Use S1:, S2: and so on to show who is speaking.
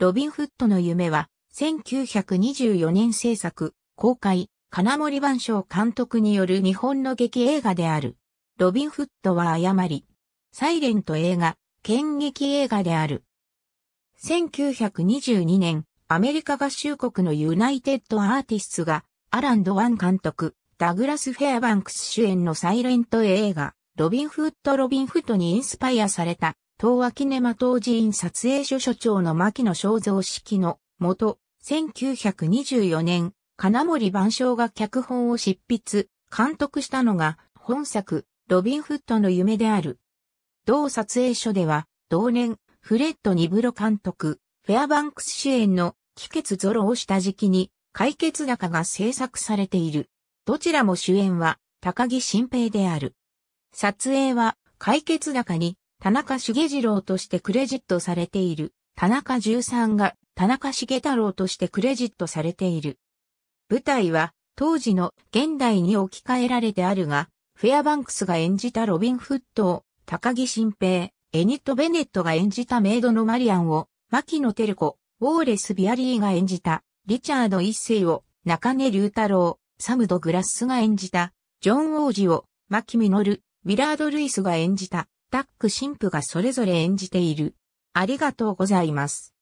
S1: ロビン
S2: フットの夢は、1924年制作、公開、金森万象監督による日本の劇映画である。ロビンフットは誤り。サイレント映画、剣劇映画である。1922年、アメリカ合衆国のユナイテッドアーティストが、アランド・ワン監督、ダグラス・フェアバンクス主演のサイレント映画、ロビンフット・ロビンフットにインスパイアされた東亜キネマ当寺院撮影所所長の牧野正造式の元、1924年、金森万象が脚本を執筆、監督したのが、本作、ロビンフットの夢である。同撮影所では、同年、フレッド・ニブロ監督、フェアバンクス主演の、帰結ゾロを下敷きに、解決高が制作されている。どちらも主演は、高木新平である。撮影は、解決高に、田中重次郎としてクレジットされている。田中13が田中重太郎としてクレジットされている。舞台は当時の現代に置き換えられてあるが、フェアバンクスが演じたロビン・フットを高木新平、エニット・ベネットが演じたメイドのマリアンを、牧野照子、ウォーレス・ビアリーが演じたリチャード一世を、中根隆太郎、サムド・グラッスが演じたジョン・王子を、牧実、ウィラード・ルイスが演じたタック神父がそれぞれ演じている。ありがとうございます。